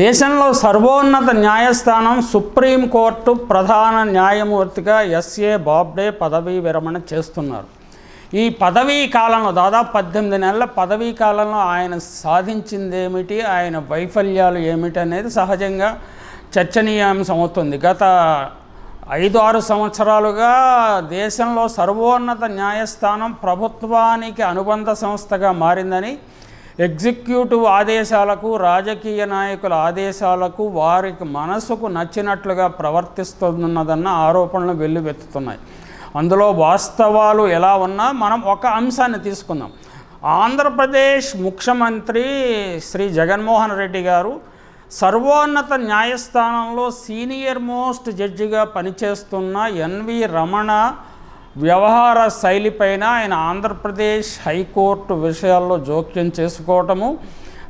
దేశంలో సర్వోన్నత న్యాయస్థానం సుప్రీంకోర్టు ప్రధాన న్యాయమూర్తిగా ఎస్ఏ బాబ్డే పదవీ విరమణ చేస్తున్నారు ఈ పదవీ కాలంలో దాదాపు పద్దెనిమిది నెలల పదవీ కాలంలో ఆయన సాధించింది ఏమిటి ఆయన వైఫల్యాలు ఏమిటి అనేది సహజంగా చర్చనీయాంశం అవుతుంది గత ఐదు ఆరు సంవత్సరాలుగా దేశంలో సర్వోన్నత న్యాయస్థానం ప్రభుత్వానికి అనుబంధ సంస్థగా మారిందని ఎగ్జిక్యూటివ్ ఆదేశాలకు రాజకీయ నాయకుల ఆదేశాలకు వారికి మనసుకు నచ్చినట్లుగా ప్రవర్తిస్తున్నదన్న ఆరోపణలు వెల్లువెత్తుతున్నాయి అందులో వాస్తవాలు ఎలా ఉన్నా మనం ఒక అంశాన్ని తీసుకుందాం ఆంధ్రప్రదేశ్ ముఖ్యమంత్రి శ్రీ జగన్మోహన్ రెడ్డి గారు సర్వోన్నత న్యాయస్థానంలో సీనియర్ మోస్ట్ జడ్జిగా పనిచేస్తున్న ఎన్వి రమణ వ్యవహార శైలిపైన ఆయన ఆంధ్రప్రదేశ్ హైకోర్టు విషయాల్లో జోక్యం చేసుకోవటము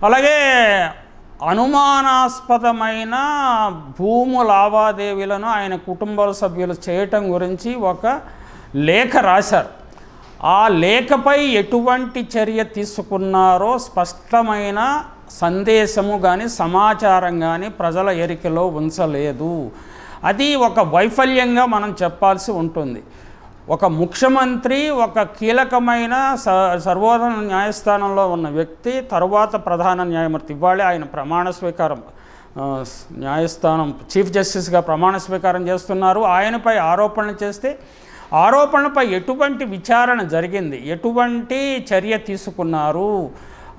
అలాగే అనుమానాస్పదమైన భూము లావాదేవీలను ఆయన కుటుంబ సభ్యులు చేయటం గురించి ఒక లేఖ రాశారు ఆ లేఖపై ఎటువంటి చర్య తీసుకున్నారో స్పష్టమైన సందేశము కానీ సమాచారం కానీ ప్రజల ఎరికలో ఉంచలేదు అది ఒక వైఫల్యంగా మనం చెప్పాల్సి ఉంటుంది ఒక ముఖ్యమంత్రి ఒక కీలకమైన స సర్వోన్నత న్యాయస్థానంలో ఉన్న వ్యక్తి తరువాత ప్రధాన న్యాయమూర్తి ఇవ్వాలి ఆయన ప్రమాణ స్వీకారం న్యాయస్థానం చీఫ్ జస్టిస్గా ప్రమాణ స్వీకారం చేస్తున్నారు ఆయనపై ఆరోపణలు చేస్తే ఆరోపణలపై ఎటువంటి విచారణ జరిగింది ఎటువంటి చర్య తీసుకున్నారు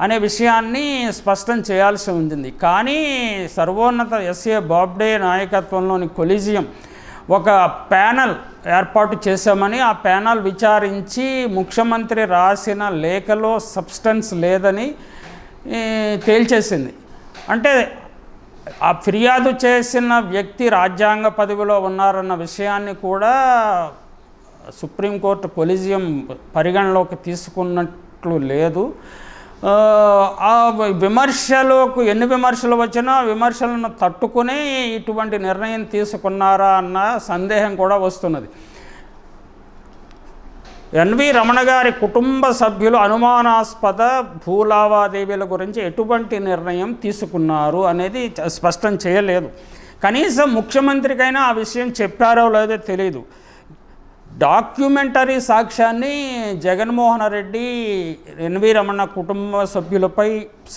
అనే విషయాన్ని స్పష్టం చేయాల్సి ఉంది కానీ సర్వోన్నత ఎస్ఏ బాబ్డే నాయకత్వంలోని కొలిజియం ఒక ప్యానల్ ఏర్పాటు చేశామని ఆ ప్యానల్ విచారించి ముఖ్యమంత్రి రాసిన లేఖలో సబ్స్టెన్స్ లేదని తేల్చేసింది అంటే ఆ ఫిర్యాదు చేసిన వ్యక్తి రాజ్యాంగ పదవిలో ఉన్నారన్న విషయాన్ని కూడా సుప్రీంకోర్టు కొలిజియం పరిగణలోకి తీసుకున్నట్లు లేదు ఆ విమర్శలకు ఎన్ని విమర్శలు వచ్చినా విమర్శలను తట్టుకుని ఇటువంటి నిర్ణయం తీసుకున్నారా అన్న సందేహం కూడా వస్తున్నది ఎన్వి రమణ గారి కుటుంబ సభ్యులు అనుమానాస్పద భూ లావాదేవీల గురించి ఎటువంటి నిర్ణయం తీసుకున్నారు అనేది స్పష్టం చేయలేదు కనీసం ముఖ్యమంత్రికైనా ఆ విషయం చెప్పారో లేదో తెలియదు డాక్యుమెంటరీ సాక్ష్యాన్ని జగన్మోహన్ రెడ్డి ఎన్వి రమణ కుటుంబ సభ్యులపై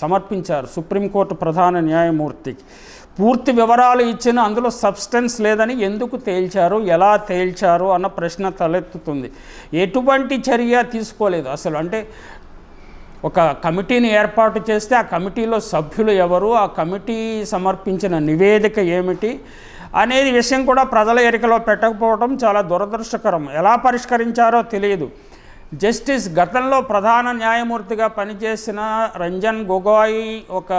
సమర్పించారు సుప్రీంకోర్టు ప్రధాన న్యాయమూర్తికి పూర్తి వివరాలు ఇచ్చిన అందులో సబ్స్టెన్స్ లేదని ఎందుకు తేల్చారు ఎలా తేల్చారు అన్న ప్రశ్న తలెత్తుతుంది ఎటువంటి చర్య తీసుకోలేదు అసలు అంటే ఒక కమిటీని ఏర్పాటు చేస్తే ఆ కమిటీలో సభ్యులు ఎవరు ఆ కమిటీ సమర్పించిన నివేదిక ఏమిటి అనేది విషయం కూడా ప్రజల ఎరికలో పెట్టకపోవడం చాలా దురదృష్టకరం ఎలా పరిష్కరించారో తెలియదు జస్టిస్ గతంలో ప్రధాన న్యాయమూర్తిగా పనిచేసిన రంజన్ గొగోయ్ ఒక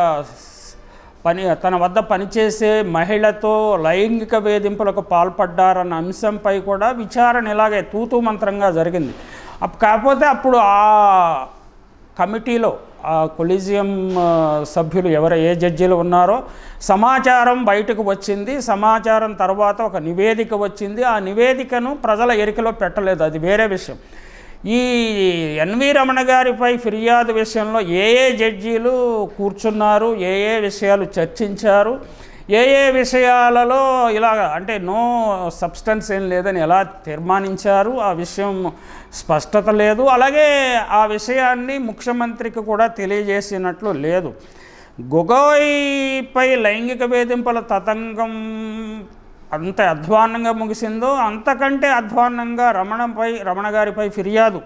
పని తన వద్ద పనిచేసే మహిళతో లైంగిక వేధింపులకు పాల్పడ్డారన్న అంశంపై కూడా విచారణ ఇలాగే తూతూ మంత్రంగా జరిగింది కాకపోతే అప్పుడు ఆ కమిటీలో ఆ కొలీజియం సభ్యులు ఎవరు ఏ జడ్జీలు ఉన్నారో సమాచారం బయటకు వచ్చింది సమాచారం తర్వాత ఒక నివేదిక వచ్చింది ఆ నివేదికను ప్రజల ఎరికలో పెట్టలేదు అది వేరే విషయం ఈ ఎన్వి రమణ గారిపై ఫిర్యాదు విషయంలో ఏ ఏ జడ్జీలు కూర్చున్నారు ఏ ఏ విషయాలు చర్చించారు ఏ ఏ విషయాలలో ఇలా అంటే నో సబ్స్టెన్స్ ఏం లేదని ఎలా తీర్మానించారు ఆ విషయం స్పష్టత లేదు అలాగే ఆ విషయాన్ని ముఖ్యమంత్రికి కూడా తెలియజేసినట్లు లేదు గొగోయ్పై లైంగిక వేధింపుల తతంగం అంత అధ్వాన్నంగా ముగిసిందో అంతకంటే అధ్వాన్నంగా రమణపై రమణ గారిపై ఫిర్యాదు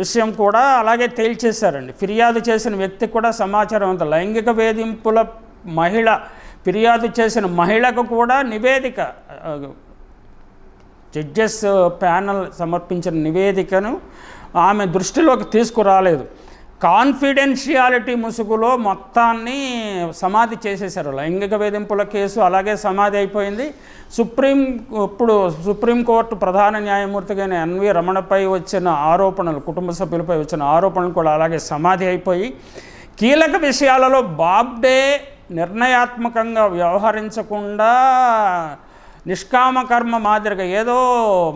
విషయం కూడా అలాగే తేల్చేశారండి ఫిర్యాదు చేసిన వ్యక్తి కూడా సమాచారం అంత లైంగిక వేధింపుల మహిళ ఫిర్యాదు చేసిన మహిళకు కూడా నివేదిక జడ్జెస్ ప్యానల్ సమర్పించిన నివేదికను ఆమె దృష్టిలోకి తీసుకురాలేదు కాన్ఫిడెన్షియాలిటీ ముసుగులో మొత్తాన్ని సమాధి చేసేశారు లైంగిక వేధింపుల కేసు అలాగే సమాధి అయిపోయింది సుప్రీం ఇప్పుడు సుప్రీంకోర్టు ప్రధాన న్యాయమూర్తిగా ఎన్వి రమణపై వచ్చిన ఆరోపణలు కుటుంబ సభ్యులపై వచ్చిన ఆరోపణలు కూడా అలాగే సమాధి అయిపోయి కీలక విషయాలలో బాబ్డే నిర్ణయాత్మకంగా వ్యవహరించకుండా నిష్కామ కర్మ మాదిరిగా ఏదో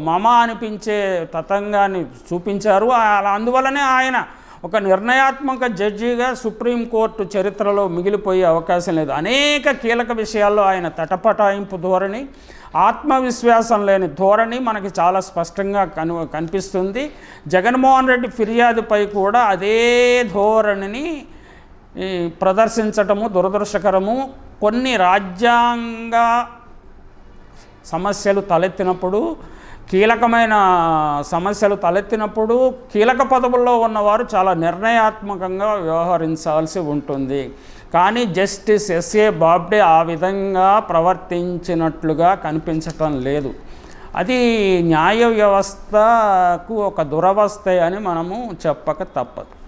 మమ అనిపించే తతంగాన్ని చూపించారు అలా అందువలనే ఆయన ఒక నిర్ణయాత్మక జడ్జిగా సుప్రీంకోర్టు చరిత్రలో మిగిలిపోయే అవకాశం లేదు అనేక కీలక విషయాల్లో ఆయన తటపటాయింపు ధోరణి ఆత్మవిశ్వాసం లేని ధోరణి మనకి చాలా స్పష్టంగా కను కనిపిస్తుంది జగన్మోహన్ రెడ్డి ఫిర్యాదుపై కూడా అదే ధోరణిని ప్రదర్శించటము దురదృష్టకరము కొన్ని రాజ్యాంగ సమస్యలు తలెత్తినప్పుడు కీలకమైన సమస్యలు తలెత్తినప్పుడు కీలక పదవుల్లో ఉన్నవారు చాలా నిర్ణయాత్మకంగా వ్యవహరించాల్సి ఉంటుంది కానీ జస్టిస్ ఎస్ఏ బాబ్డే ఆ విధంగా ప్రవర్తించినట్లుగా కనిపించటం లేదు అది న్యాయ వ్యవస్థకు ఒక దురవస్థ అని మనము చెప్పక తప్పదు